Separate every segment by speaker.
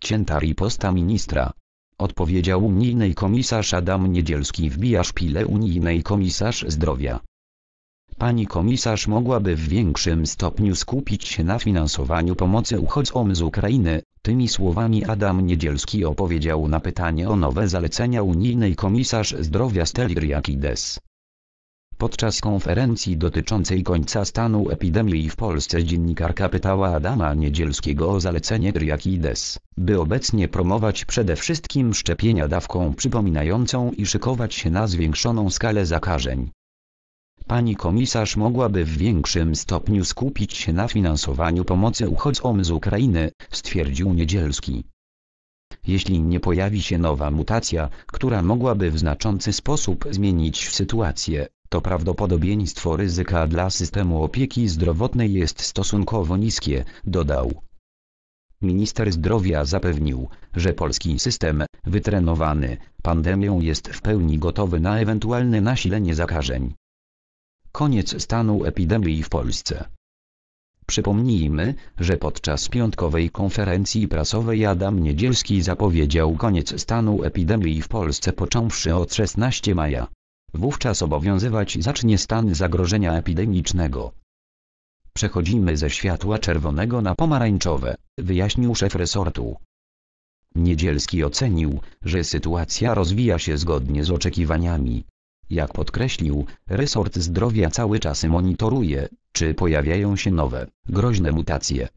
Speaker 1: Cięta riposta ministra. Odpowiedział unijny komisarz Adam Niedzielski wbija szpilę unijnej komisarz zdrowia. Pani komisarz mogłaby w większym stopniu skupić się na finansowaniu pomocy uchodźcom z Ukrainy. Tymi słowami Adam Niedzielski opowiedział na pytanie o nowe zalecenia unijnej komisarz zdrowia Steliariakides. Podczas konferencji dotyczącej końca stanu epidemii w Polsce dziennikarka pytała Adama Niedzielskiego o zalecenie Triakides, by obecnie promować przede wszystkim szczepienia dawką przypominającą i szykować się na zwiększoną skalę zakażeń. Pani komisarz mogłaby w większym stopniu skupić się na finansowaniu pomocy uchodźcom z Ukrainy, stwierdził Niedzielski. Jeśli nie pojawi się nowa mutacja, która mogłaby w znaczący sposób zmienić sytuację, to prawdopodobieństwo ryzyka dla systemu opieki zdrowotnej jest stosunkowo niskie, dodał. Minister zdrowia zapewnił, że polski system, wytrenowany pandemią jest w pełni gotowy na ewentualne nasilenie zakażeń. Koniec stanu epidemii w Polsce. Przypomnijmy, że podczas piątkowej konferencji prasowej Adam Niedzielski zapowiedział koniec stanu epidemii w Polsce począwszy od 16 maja. Wówczas obowiązywać zacznie stan zagrożenia epidemicznego. Przechodzimy ze światła czerwonego na pomarańczowe, wyjaśnił szef resortu. Niedzielski ocenił, że sytuacja rozwija się zgodnie z oczekiwaniami. Jak podkreślił, resort zdrowia cały czas monitoruje, czy pojawiają się nowe, groźne mutacje.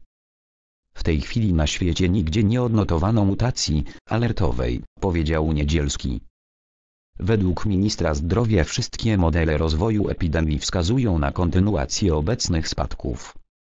Speaker 1: W tej chwili na świecie nigdzie nie odnotowano mutacji alertowej, powiedział Niedzielski. Według ministra zdrowia wszystkie modele rozwoju epidemii wskazują na kontynuację obecnych spadków